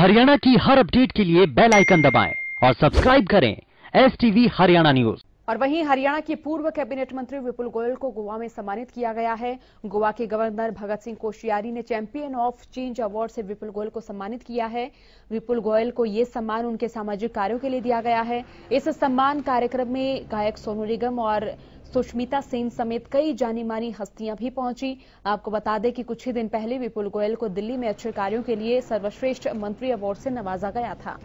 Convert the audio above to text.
हरियाणा की हर अपडेट के लिए बेल आइकन दबाएं और सब्सक्राइब करें एस टीवी हरियाणा न्यूज और वहीं हरियाणा के पूर्व कैबिनेट मंत्री विपुल गोयल को गोवा में सम्मानित किया गया है गोवा के गवर्नर भगत सिंह कोशियारी ने चैंपियन ऑफ चेंज अवार्ड से विपुल गोयल को सम्मानित किया है विपुल गोयल को ये सम्मान उनके सामाजिक कार्यों के लिए दिया गया है इस सम्मान कार्यक्रम में गायक सोनू निगम और सुष्मिता सेन समेत कई जानी मानी हस्तियां भी पहुंची आपको बता दें कि कुछ ही दिन पहले विपुल गोयल को दिल्ली में अच्छे कार्यों के लिए सर्वश्रेष्ठ मंत्री अवार्ड से नवाजा गया था